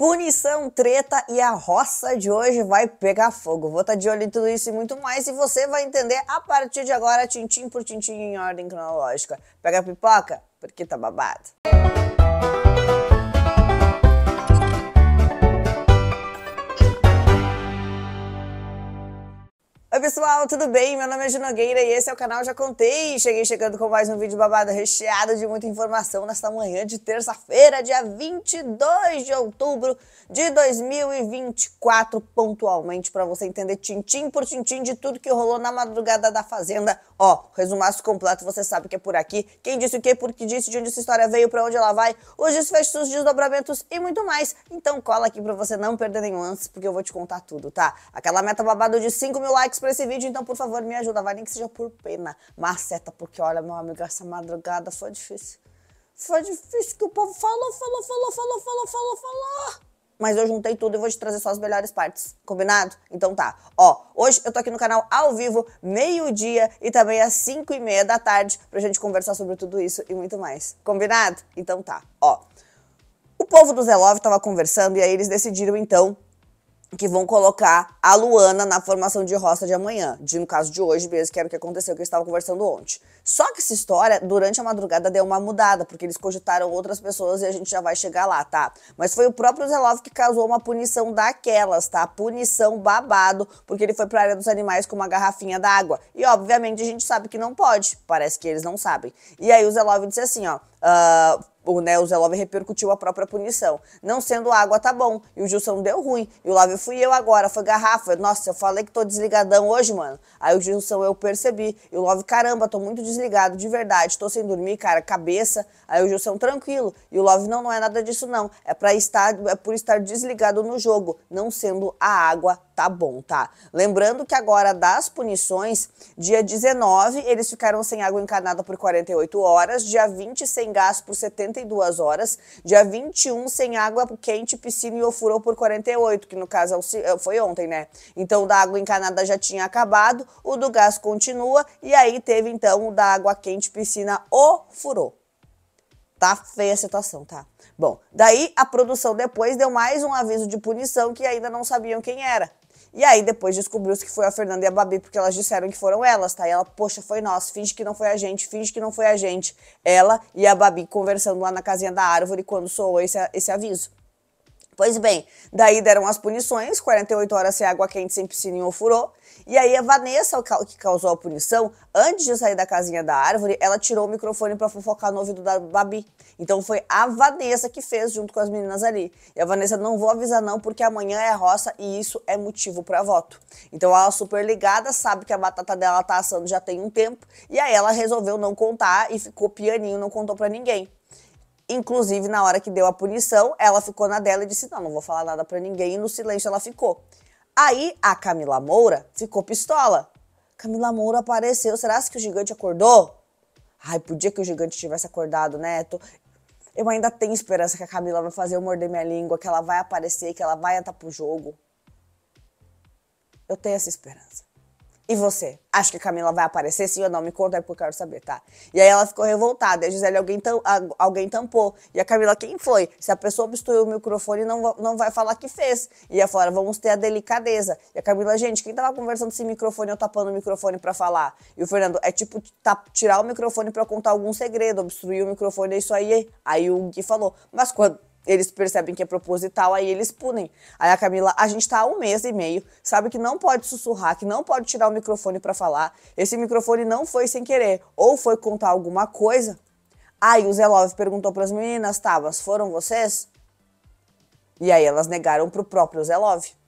punição, treta e a roça de hoje vai pegar fogo. Vou estar tá de olho em tudo isso e muito mais e você vai entender a partir de agora, tintim por tintim em ordem cronológica. Pega a pipoca, porque tá babado. Oi pessoal, tudo bem? Meu nome é Gino Nogueira e esse é o canal Já Contei. Cheguei chegando com mais um vídeo babado recheado de muita informação nesta manhã de terça-feira, dia 22 de outubro de 2024, pontualmente para você entender tintim por tintim de tudo que rolou na madrugada da Fazenda. Ó, resumaço completo, você sabe que é por aqui. Quem disse o quê, por que disse, de onde essa história veio, para onde ela vai, os desfechos, os desdobramentos e muito mais. Então cola aqui para você não perder nenhum antes porque eu vou te contar tudo, tá? Aquela meta babado de 5 mil likes para esse vídeo, então, por favor, me ajuda. Vai nem que seja por pena. Maceta, porque olha, meu amigo, essa madrugada foi difícil. Foi difícil que o povo falou, falou, falou, falou, falou, falou, falou. Mas eu juntei tudo e vou te trazer só as melhores partes, combinado? Então tá. Ó, hoje eu tô aqui no canal ao vivo, meio-dia e também às 5 e meia da tarde, pra gente conversar sobre tudo isso e muito mais. Combinado? Então tá. Ó, o povo do Zelov tava conversando e aí eles decidiram então que vão colocar a Luana na formação de roça de amanhã, de, no caso de hoje mesmo, que era o que aconteceu, que eu estava conversando ontem. Só que essa história, durante a madrugada, deu uma mudada, porque eles cogitaram outras pessoas e a gente já vai chegar lá, tá? Mas foi o próprio Zelov que causou uma punição daquelas, tá? Punição babado, porque ele foi para a área dos animais com uma garrafinha d'água. E, obviamente, a gente sabe que não pode. Parece que eles não sabem. E aí o Zelov disse assim, ó, Uh, o, né, o Zé Love repercutiu a própria punição. Não sendo água, tá bom. E o Gilson deu ruim. E o Love fui eu agora, foi garrafa. Nossa, eu falei que tô desligadão hoje, mano. Aí o Gilson eu percebi. E o Love, caramba, tô muito desligado, de verdade. Tô sem dormir, cara, cabeça. Aí o Gilson, tranquilo. E o Love, não, não é nada disso, não. É para estar, é por estar desligado no jogo, não sendo a água Tá bom, tá. Lembrando que agora das punições, dia 19 eles ficaram sem água encanada por 48 horas, dia 20 sem gás por 72 horas, dia 21 sem água quente, piscina e ofurô por 48, que no caso é é, foi ontem, né? Então da água encanada já tinha acabado, o do gás continua e aí teve então o da água quente, piscina, ofurô. Tá feia a situação, tá? Bom, daí a produção depois deu mais um aviso de punição que ainda não sabiam quem era. E aí depois descobriu-se que foi a Fernanda e a Babi, porque elas disseram que foram elas, tá? E ela, poxa, foi nós, finge que não foi a gente, finge que não foi a gente. Ela e a Babi conversando lá na casinha da árvore quando soou esse, esse aviso. Pois bem, daí deram as punições, 48 horas sem água quente, sem piscina ou furou. E aí a Vanessa, que causou a punição, antes de sair da casinha da árvore, ela tirou o microfone para fofocar no ouvido da Babi. Então foi a Vanessa que fez junto com as meninas ali. E a Vanessa não vou avisar não porque amanhã é roça e isso é motivo para voto. Então ela super ligada, sabe que a batata dela tá assando já tem um tempo, e aí ela resolveu não contar e ficou pianinho, não contou para ninguém. Inclusive, na hora que deu a punição, ela ficou na dela e disse: Não, não vou falar nada para ninguém. E no silêncio ela ficou. Aí a Camila Moura ficou pistola. Camila Moura apareceu. Será que o gigante acordou? Ai, podia que o gigante tivesse acordado, Neto. Eu ainda tenho esperança que a Camila vai fazer eu morder minha língua, que ela vai aparecer, que ela vai entrar pro jogo. Eu tenho essa esperança. E você? Acho que a Camila vai aparecer? Sim ou não? Me conta aí porque eu quero saber, tá? E aí ela ficou revoltada. E a Gisele, alguém, tam, alguém tampou. E a Camila, quem foi? Se a pessoa obstruiu o microfone, não, não vai falar que fez. E a fora, vamos ter a delicadeza. E a Camila, gente, quem tava conversando sem microfone ou tapando o microfone para falar? E o Fernando, é tipo tá, tirar o microfone para contar algum segredo, obstruir o microfone, é isso aí. Aí o Gui falou, mas quando eles percebem que é proposital, aí eles punem. Aí a Camila, a gente tá há um mês e meio, sabe que não pode sussurrar, que não pode tirar o microfone para falar. Esse microfone não foi sem querer, ou foi contar alguma coisa. Aí o Zé Love perguntou para as meninas, tá, mas foram vocês? E aí elas negaram pro próprio Zé Love.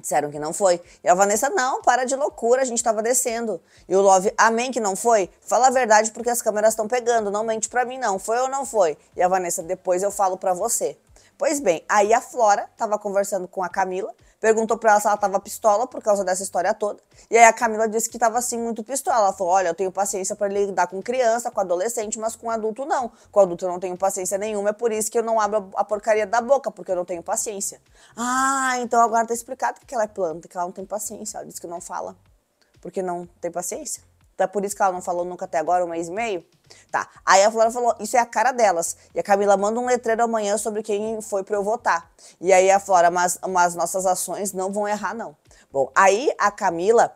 Disseram que não foi. E a Vanessa, não, para de loucura, a gente estava descendo. E o Love, amém que não foi? Fala a verdade porque as câmeras estão pegando, não mente para mim não, foi ou não foi? E a Vanessa, depois eu falo para você. Pois bem, aí a Flora estava conversando com a Camila, perguntou para ela se ela estava pistola por causa dessa história toda. E aí a Camila disse que estava assim muito pistola. Ela falou: "Olha, eu tenho paciência para lidar com criança, com adolescente, mas com adulto não. Com adulto eu não tenho paciência nenhuma, é por isso que eu não abro a porcaria da boca, porque eu não tenho paciência". Ah, então agora tá explicado que ela é planta, que ela não tem paciência. Ela disse que não fala porque não tem paciência. Então é por isso que ela não falou nunca até agora, um mês e meio? Tá. Aí a Flora falou, isso é a cara delas. E a Camila manda um letreiro amanhã sobre quem foi para eu votar. E aí a Flora, mas, mas nossas ações não vão errar, não. Bom, aí a Camila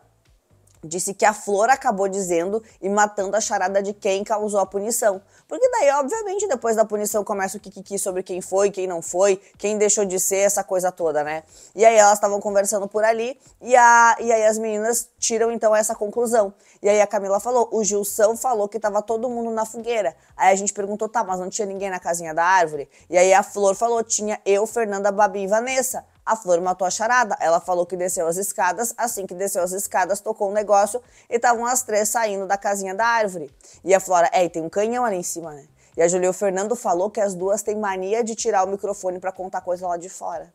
disse que a Flor acabou dizendo e matando a charada de quem causou a punição. Porque daí, obviamente, depois da punição começa o kikiki sobre quem foi, quem não foi, quem deixou de ser, essa coisa toda, né? E aí elas estavam conversando por ali e, a, e aí as meninas tiram então essa conclusão. E aí a Camila falou, o Gilson falou que tava todo mundo na fogueira. Aí a gente perguntou, tá, mas não tinha ninguém na casinha da árvore? E aí a Flor falou, tinha eu, Fernanda, Babi e Vanessa. A Flor matou a charada. Ela falou que desceu as escadas. Assim que desceu as escadas, tocou o um negócio e estavam as três saindo da casinha da árvore. E a Flora, é, e tem um canhão ali em cima, né? E a Julia Fernando falou que as duas têm mania de tirar o microfone para contar coisa lá de fora.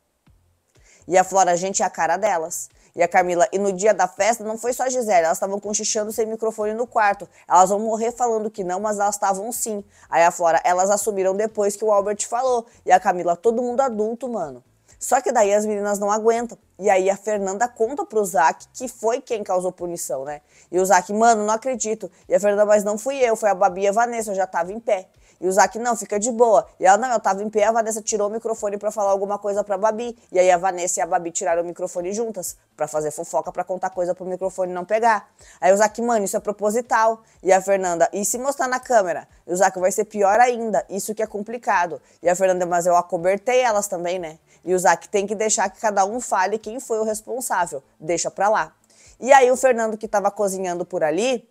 E a Flora, gente é a cara delas. E a Camila, e no dia da festa não foi só a Gisele, elas estavam cochichando sem microfone no quarto. Elas vão morrer falando que não, mas elas estavam sim. Aí a Flora, elas assumiram depois que o Albert falou. E a Camila, todo mundo adulto, mano. Só que daí as meninas não aguentam. E aí a Fernanda conta pro Zac que foi quem causou punição, né? E o Zac, mano, não acredito. E a Fernanda, mas não fui eu, foi a Babi e a Vanessa, eu já tava em pé. E o Zac, não, fica de boa. E ela, não, eu tava em pé, a Vanessa tirou o microfone para falar alguma coisa pra Babi. E aí a Vanessa e a Babi tiraram o microfone juntas para fazer fofoca, para contar coisa pro microfone não pegar. Aí o Zac, mano, isso é proposital. E a Fernanda, e se mostrar na câmera? E o Zac, vai ser pior ainda, isso que é complicado. E a Fernanda, mas eu acobertei elas também, né? E o Zac tem que deixar que cada um fale quem foi o responsável. Deixa pra lá. E aí o Fernando, que estava cozinhando por ali,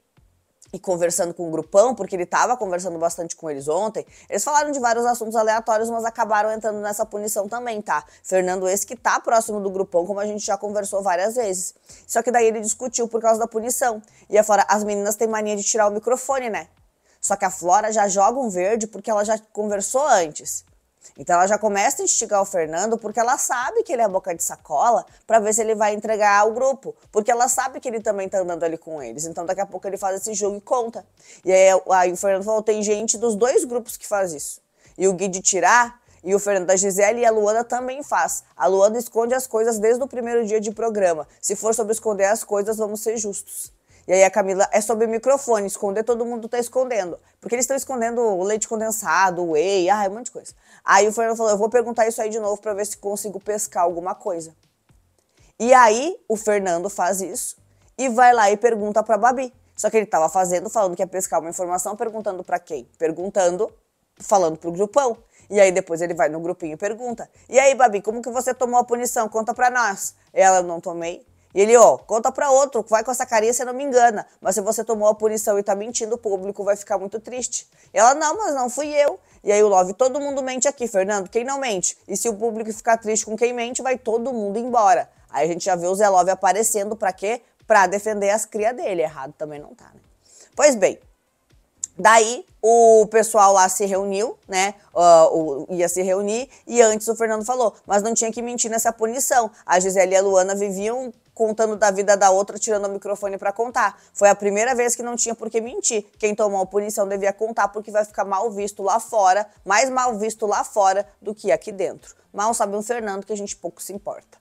e conversando com o grupão, porque ele estava conversando bastante com eles ontem. Eles falaram de vários assuntos aleatórios, mas acabaram entrando nessa punição também, tá? Fernando, esse que tá próximo do grupão, como a gente já conversou várias vezes. Só que daí ele discutiu por causa da punição. E afora, é as meninas têm mania de tirar o microfone, né? Só que a Flora já joga um verde porque ela já conversou antes. Então ela já começa a instigar o Fernando porque ela sabe que ele é boca de sacola para ver se ele vai entregar ao grupo, porque ela sabe que ele também tá andando ali com eles. Então daqui a pouco ele faz esse jogo e conta. E aí, aí o Fernando falou: tem gente dos dois grupos que faz isso. E o Gui de tirar e o Fernando da Gisele e a Luana também faz. A Luana esconde as coisas desde o primeiro dia de programa. Se for sobre esconder as coisas, vamos ser justos. E aí a Camila é sobre o microfone, esconder, todo mundo tá escondendo. Porque eles estão escondendo o leite condensado, o whey, ah, é um monte de coisa. Aí o Fernando falou: eu vou perguntar isso aí de novo para ver se consigo pescar alguma coisa. E aí o Fernando faz isso e vai lá e pergunta pra Babi. Só que ele tava fazendo, falando que ia pescar uma informação, perguntando para quem? Perguntando, falando pro grupão. E aí depois ele vai no grupinho e pergunta: E aí, Babi, como que você tomou a punição? Conta pra nós. Ela, não tomei. E ele, ó, conta pra outro, vai com essa carinha, você não me engana. Mas se você tomou a punição e tá mentindo, o público vai ficar muito triste. E ela, não, mas não fui eu. E aí o Love, todo mundo mente aqui, Fernando, quem não mente? E se o público ficar triste com quem mente, vai todo mundo embora. Aí a gente já vê o Zé Love aparecendo pra quê? Pra defender as crias dele. Errado também não tá, né? Pois bem, Daí o pessoal lá se reuniu, né? Uh, o, ia se reunir e antes o Fernando falou, mas não tinha que mentir nessa punição. A Gisele e a Luana viviam contando da vida da outra, tirando o microfone para contar. Foi a primeira vez que não tinha por que mentir. Quem tomou a punição devia contar porque vai ficar mal visto lá fora, mais mal visto lá fora do que aqui dentro. Mal sabe o Fernando que a gente pouco se importa.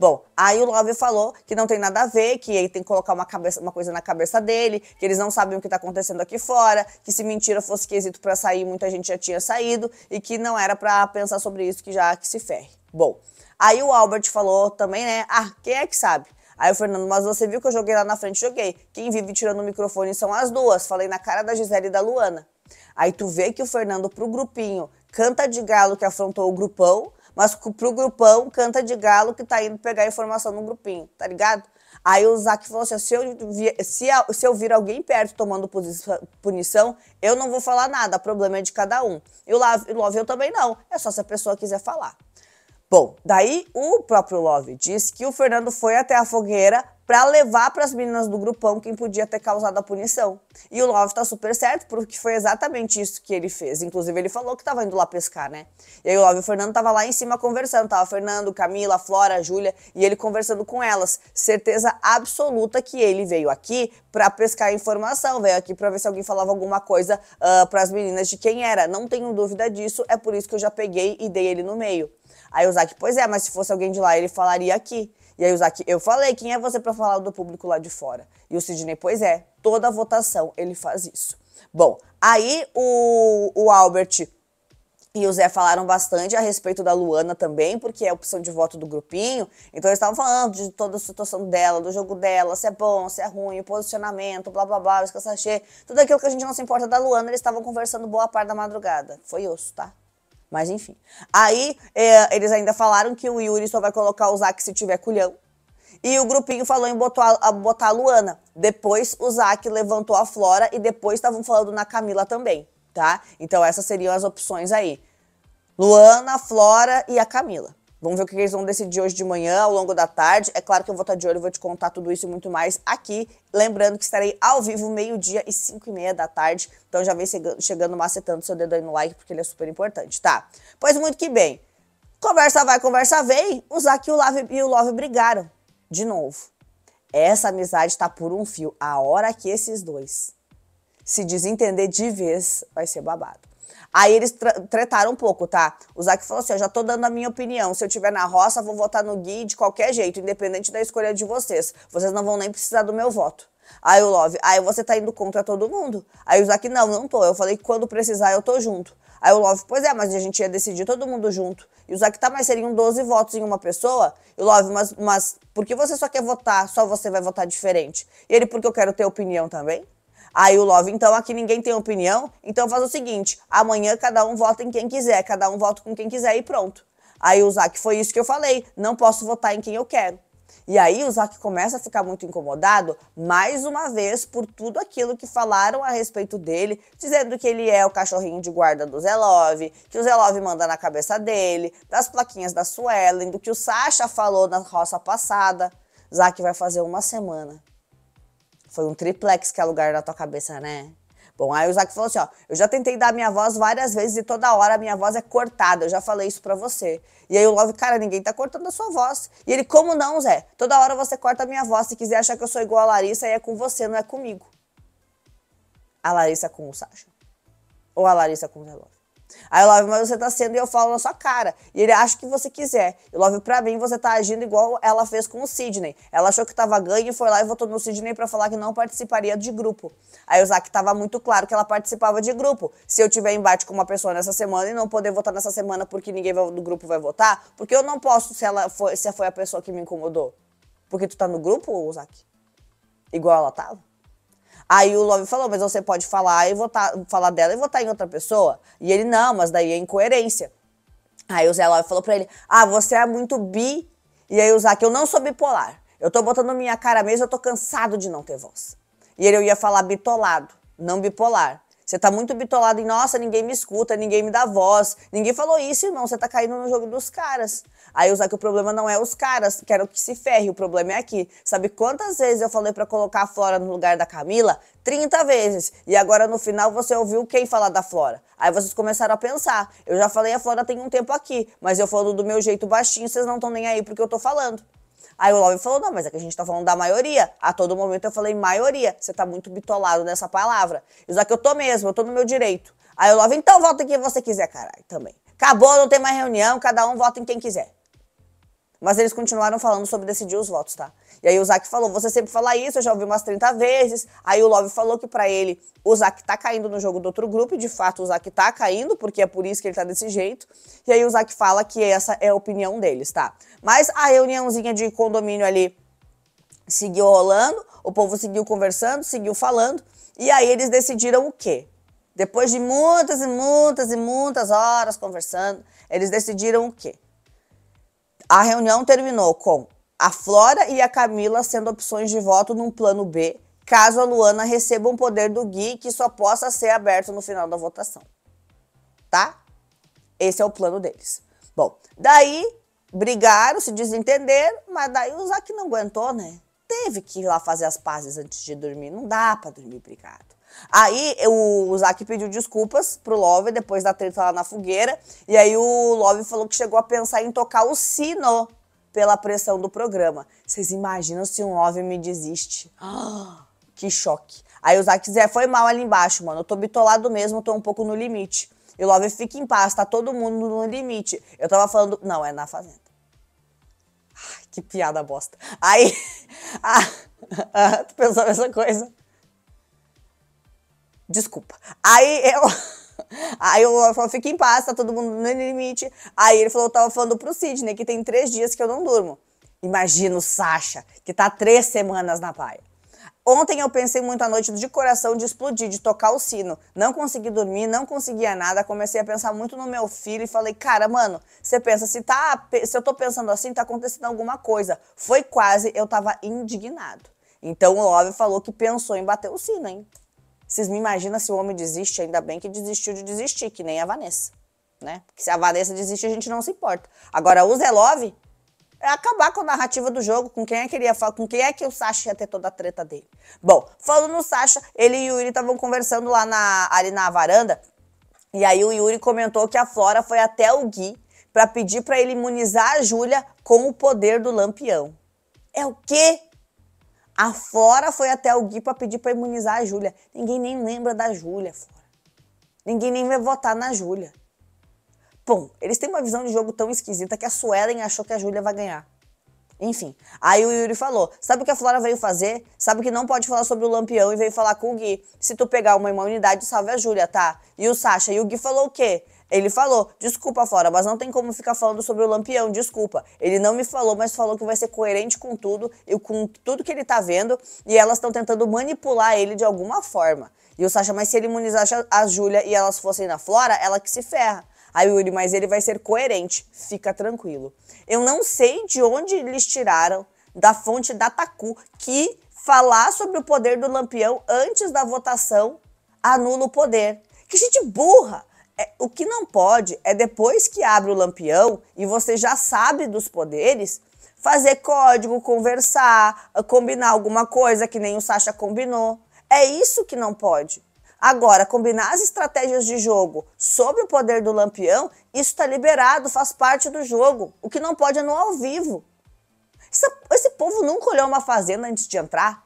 Bom, aí o Love falou que não tem nada a ver, que ele tem que colocar uma, cabeça, uma coisa na cabeça dele, que eles não sabem o que está acontecendo aqui fora, que se mentira fosse quesito para sair, muita gente já tinha saído e que não era para pensar sobre isso, que já que se ferre. Bom, aí o Albert falou também, né? Ah, quem é que sabe? Aí o Fernando, mas você viu que eu joguei lá na frente? Joguei. Quem vive tirando o microfone são as duas. Falei na cara da Gisele e da Luana. Aí tu vê que o Fernando, pro grupinho, canta de galo que afrontou o grupão, mas pro grupão, canta de galo que tá indo pegar informação no grupinho, tá ligado? Aí o Zac falou assim: se eu, vi, se, se eu vir alguém perto tomando punição, eu não vou falar nada, problema é de cada um. E o Love, eu também não, é só se a pessoa quiser falar. Bom, daí o próprio Love diz que o Fernando foi até a fogueira para levar para as meninas do grupão quem podia ter causado a punição. E o Love tá super certo, porque foi exatamente isso que ele fez. Inclusive, ele falou que tava indo lá pescar, né? E aí o Love e o Fernando tava lá em cima conversando, tava Fernando, Camila, Flora, Júlia, e ele conversando com elas. Certeza absoluta que ele veio aqui para pescar informação, veio aqui para ver se alguém falava alguma coisa uh, ah, para as meninas de quem era. Não tenho dúvida disso, é por isso que eu já peguei e dei ele no meio. Aí o Zac, pois é, mas se fosse alguém de lá, ele falaria aqui. E aí o Zac, eu falei, quem é você para falar do público lá de fora? E o Sidney, pois é, toda votação ele faz isso. Bom, aí o, o Albert e o Zé falaram bastante a respeito da Luana também, porque é a opção de voto do grupinho. Então eles estavam falando de toda a situação dela, do jogo dela, se é bom, se é ruim, o posicionamento, blá blá blá, os sachê, tudo aquilo que a gente não se importa da Luana, eles estavam conversando boa parte da madrugada. Foi osso, tá? Mas enfim. Aí é, eles ainda falaram que o Yuri só vai colocar o Zac se tiver culhão. E o grupinho falou em botar a, botar a Luana. Depois o Zac levantou a Flora e depois estavam falando na Camila também, tá? Então essas seriam as opções aí. Luana, Flora e a Camila. Vamos ver o que eles vão decidir hoje de manhã, ao longo da tarde. É claro que eu vou estar de olho, vou te contar tudo isso e muito mais aqui. Lembrando que estarei ao vivo meio-dia e cinco e meia da tarde. Então já vem chegando macetando seu dedo aí no like, porque ele é super importante, tá? Pois muito que bem. Conversa vai, conversa vem. O Zac e o Love, e o Love brigaram. De novo. Essa amizade está por um fio. A hora que esses dois se desentender de vez, vai ser babado. Aí eles tretaram um pouco, tá? O Zac falou assim: eu já tô dando a minha opinião. Se eu tiver na roça, vou votar no Gui de qualquer jeito, independente da escolha de vocês. Vocês não vão nem precisar do meu voto. Aí o Love, aí você tá indo contra todo mundo. Aí o Zac, não, não tô. Eu falei que quando precisar eu tô junto. Aí o Love, pois é, mas a gente ia decidir todo mundo junto. E o Zac tá, mas seriam 12 votos em uma pessoa. E o Love, mas, mas por que você só quer votar, só você vai votar diferente? E ele, porque eu quero ter opinião também? Aí o Love, então aqui ninguém tem opinião, então faz o seguinte: amanhã cada um vota em quem quiser, cada um vota com quem quiser e pronto. Aí o Zac, foi isso que eu falei, não posso votar em quem eu quero. E aí o Zac começa a ficar muito incomodado, mais uma vez, por tudo aquilo que falaram a respeito dele, dizendo que ele é o cachorrinho de guarda do Zé Love, que o Zé Love manda na cabeça dele, das plaquinhas da Suelen, do que o Sasha falou na roça passada. Zac vai fazer uma semana. Foi um triplex que alugaram na tua cabeça, né? Bom, aí o Isaac falou assim: ó, eu já tentei dar minha voz várias vezes e toda hora a minha voz é cortada, eu já falei isso pra você. E aí o Love, cara, ninguém tá cortando a sua voz. E ele, como não, Zé? Toda hora você corta a minha voz. Se quiser achar que eu sou igual a Larissa, aí é com você, não é comigo. A Larissa com o Sasha. Ou a Larissa com o Zé Love. Aí eu lavo, mas você tá sendo e eu falo na sua cara. E ele acha que você quiser. Eu lavo, pra mim, você tá agindo igual ela fez com o Sidney. Ela achou que tava ganho e foi lá e votou no Sidney para falar que não participaria de grupo. Aí o Zac tava muito claro que ela participava de grupo. Se eu tiver embate com uma pessoa nessa semana e não poder votar nessa semana porque ninguém do grupo vai votar, porque eu não posso se ela foi, se foi a pessoa que me incomodou. Porque tu tá no grupo, Zac? Igual ela tava? Aí o Love falou, mas você pode falar e votar, falar dela e votar em outra pessoa? E ele, não, mas daí é incoerência. Aí o Zé Love falou pra ele, ah, você é muito bi. E aí o que eu não sou bipolar. Eu tô botando minha cara mesmo, eu tô cansado de não ter voz. E ele, eu ia falar bitolado, não bipolar. Você está muito bitolado em, nossa, ninguém me escuta, ninguém me dá voz. Ninguém falou isso, irmão. Você está caindo no jogo dos caras. Aí usar que o problema não é os caras, quero que se ferre, o problema é aqui. Sabe quantas vezes eu falei para colocar a Flora no lugar da Camila? 30 vezes. E agora no final você ouviu quem falar da Flora? Aí vocês começaram a pensar. Eu já falei a Flora tem um tempo aqui, mas eu falo do meu jeito baixinho, vocês não estão nem aí porque eu tô falando. Aí o Love falou: não, mas é que a gente tá falando da maioria. A todo momento eu falei maioria. Você tá muito bitolado nessa palavra. Isso que eu tô mesmo, eu tô no meu direito. Aí o Love, então vota em quem você quiser, caralho, também. Acabou, não tem mais reunião, cada um vota em quem quiser. Mas eles continuaram falando sobre decidir os votos, tá? E aí o Zac falou: você sempre fala isso, eu já ouvi umas 30 vezes. Aí o Love falou que para ele o Zac tá caindo no jogo do outro grupo, e de fato o Zac tá caindo, porque é por isso que ele tá desse jeito. E aí o Zac fala que essa é a opinião deles, tá? Mas a reuniãozinha de condomínio ali seguiu rolando, o povo seguiu conversando, seguiu falando. E aí eles decidiram o quê? Depois de muitas e muitas e muitas horas conversando, eles decidiram o quê? A reunião terminou com a Flora e a Camila sendo opções de voto num plano B, caso a Luana receba um poder do Gui que só possa ser aberto no final da votação. Tá? Esse é o plano deles. Bom, daí brigaram, se desentenderam, mas daí o Zac não aguentou, né? Teve que ir lá fazer as pazes antes de dormir. Não dá para dormir brigado. Aí o Zack pediu desculpas pro Love depois da treta lá na fogueira. E aí o Love falou que chegou a pensar em tocar o sino pela pressão do programa. Vocês imaginam se um Love me desiste? que choque. Aí o Zack Zé foi mal ali embaixo, mano. Eu tô bitolado mesmo, tô um pouco no limite. E o Love fica em paz, tá todo mundo no limite. Eu tava falando. Não, é na Fazenda. Ai, que piada bosta. Aí. Ah, tu pensou nessa coisa? Desculpa. Aí eu. Aí eu falou, fica em paz, tá todo mundo no limite. Aí ele falou, eu tava falando pro Sidney que tem três dias que eu não durmo. Imagina o Sasha, que tá três semanas na praia. Ontem eu pensei muito à noite de coração de explodir, de tocar o sino. Não consegui dormir, não conseguia nada. Comecei a pensar muito no meu filho e falei, cara, mano, você pensa, se, tá, se eu tô pensando assim, tá acontecendo alguma coisa. Foi quase, eu tava indignado. Então o Love falou que pensou em bater o sino, hein? Vocês me imaginam se o homem desiste, ainda bem que desistiu de desistir, que nem a Vanessa, né? Porque se a Vanessa desiste, a gente não se importa. Agora, o Love é acabar com a narrativa do jogo, com quem é que ele ia falar, com quem é que o Sasha ia ter toda a treta dele. Bom, falando no Sasha, ele e o Yuri estavam conversando lá na, ali na varanda, e aí o Yuri comentou que a Flora foi até o Gui para pedir para ele imunizar a Júlia com o poder do Lampião. É o quê? A fora foi até o Gui para pedir para imunizar a Júlia. Ninguém nem lembra da Júlia fora. Ninguém nem vai votar na Júlia. Bom, eles têm uma visão de jogo tão esquisita que a Suelen achou que a Júlia vai ganhar. Enfim, aí o Yuri falou: sabe o que a Flora veio fazer? Sabe que não pode falar sobre o Lampião e veio falar com o Gui. Se tu pegar uma imunidade, salve a Júlia, tá? E o Sasha. E o Gui falou o quê? Ele falou, desculpa, Flora, mas não tem como ficar falando sobre o Lampião, desculpa. Ele não me falou, mas falou que vai ser coerente com tudo e com tudo que ele tá vendo. E elas estão tentando manipular ele de alguma forma. E o Sasha, mas se ele imunizasse a Júlia e elas fossem na Flora, ela que se ferra. Aí o Yuri, mas ele vai ser coerente, fica tranquilo. Eu não sei de onde eles tiraram da fonte da Taku que falar sobre o poder do Lampião antes da votação anula o poder. Que gente burra! É, o que não pode é depois que abre o lampião e você já sabe dos poderes, fazer código, conversar, ah, combinar alguma coisa que nem o Sasha combinou. É isso que não pode. Agora, combinar as estratégias de jogo sobre o poder do lampião, isso está liberado, faz parte do jogo. O que não pode é no ao vivo. Esse, esse povo nunca olhou uma fazenda antes de entrar.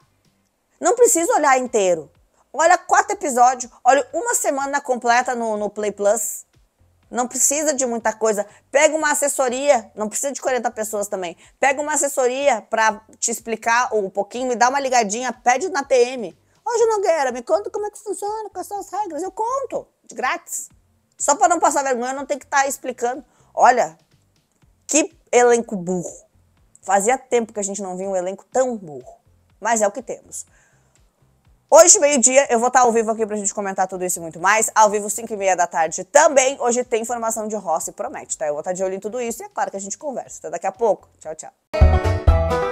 Não precisa olhar inteiro olha quatro episódios, olha uma semana completa no, no Play Plus. Não precisa de muita coisa. Pega uma assessoria, não precisa de 40 pessoas também. Pega uma assessoria para te explicar um pouquinho, me dá uma ligadinha, pede na TM. Hoje quero, me conta como é que funciona, quais são as regras. Eu conto, de grátis. Só para não passar vergonha, eu não tenho que estar tá explicando. Olha, que elenco burro. Fazia tempo que a gente não via um elenco tão burro. Mas é o que temos. Hoje, meio-dia, eu vou estar ao vivo aqui pra gente comentar tudo isso e muito mais. Ao vivo, 5 e meia da tarde também. Hoje tem informação de Rossi Promete, tá? Eu vou estar de olho em tudo isso e é claro que a gente conversa. Até daqui a pouco. Tchau, tchau.